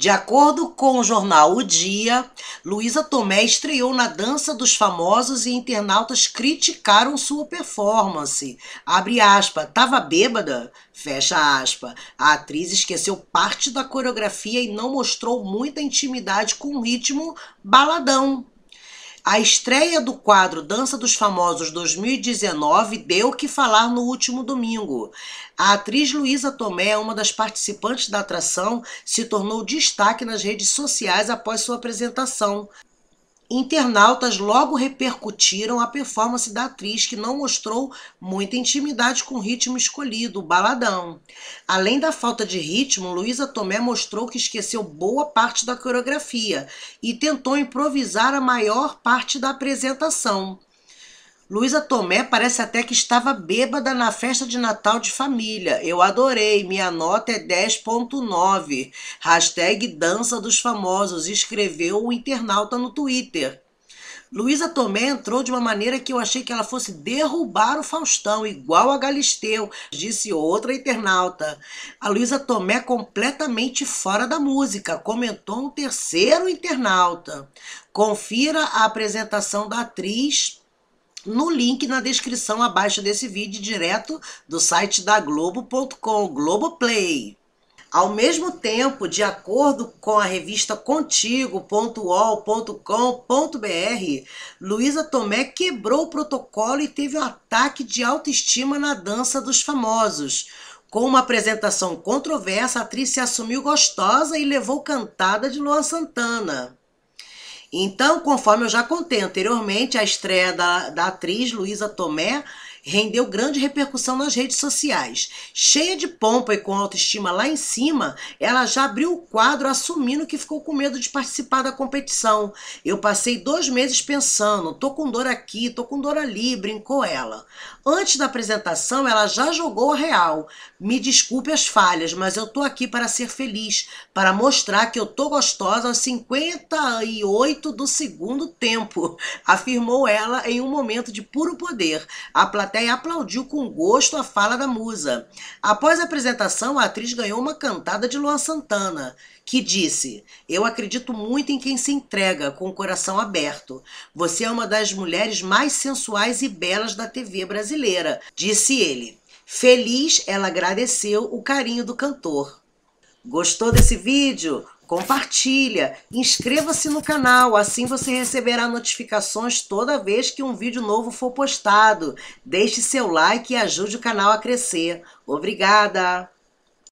De acordo com o jornal O Dia, Luísa Tomé estreou na dança dos famosos e internautas criticaram sua performance. Abre aspa, tava bêbada? Fecha aspa. A atriz esqueceu parte da coreografia e não mostrou muita intimidade com o ritmo baladão. A estreia do quadro Dança dos Famosos 2019 deu o que falar no último domingo. A atriz Luísa Tomé, uma das participantes da atração, se tornou destaque nas redes sociais após sua apresentação internautas logo repercutiram a performance da atriz, que não mostrou muita intimidade com o ritmo escolhido, o baladão. Além da falta de ritmo, Luísa Tomé mostrou que esqueceu boa parte da coreografia e tentou improvisar a maior parte da apresentação. Luísa Tomé parece até que estava bêbada na festa de Natal de família. Eu adorei, minha nota é 10.9. Hashtag Dança dos Famosos, escreveu o internauta no Twitter. Luísa Tomé entrou de uma maneira que eu achei que ela fosse derrubar o Faustão, igual a Galisteu, disse outra internauta. A Luísa Tomé completamente fora da música, comentou um terceiro internauta. Confira a apresentação da atriz no link na descrição abaixo desse vídeo, direto do site da Globo.com, Globoplay. Ao mesmo tempo, de acordo com a revista contigo.ol.com.br, Luísa Tomé quebrou o protocolo e teve um ataque de autoestima na dança dos famosos. Com uma apresentação controversa, a atriz se assumiu gostosa e levou cantada de Luan Santana. Então, conforme eu já contei anteriormente, a estreia da, da atriz Luísa Tomé rendeu grande repercussão nas redes sociais. Cheia de pompa e com autoestima lá em cima, ela já abriu o quadro assumindo que ficou com medo de participar da competição. Eu passei dois meses pensando, tô com dor aqui, tô com dor ali, brincou ela. Antes da apresentação, ela já jogou a real. Me desculpe as falhas, mas eu tô aqui para ser feliz, para mostrar que eu tô gostosa aos 58 do segundo tempo, afirmou ela em um momento de puro poder. A plateia plateia aplaudiu com gosto a fala da musa. Após a apresentação, a atriz ganhou uma cantada de Luan Santana, que disse: Eu acredito muito em quem se entrega com o coração aberto. Você é uma das mulheres mais sensuais e belas da TV brasileira, disse ele. Feliz, ela agradeceu o carinho do cantor. Gostou desse vídeo? compartilha, inscreva-se no canal, assim você receberá notificações toda vez que um vídeo novo for postado. Deixe seu like e ajude o canal a crescer. Obrigada!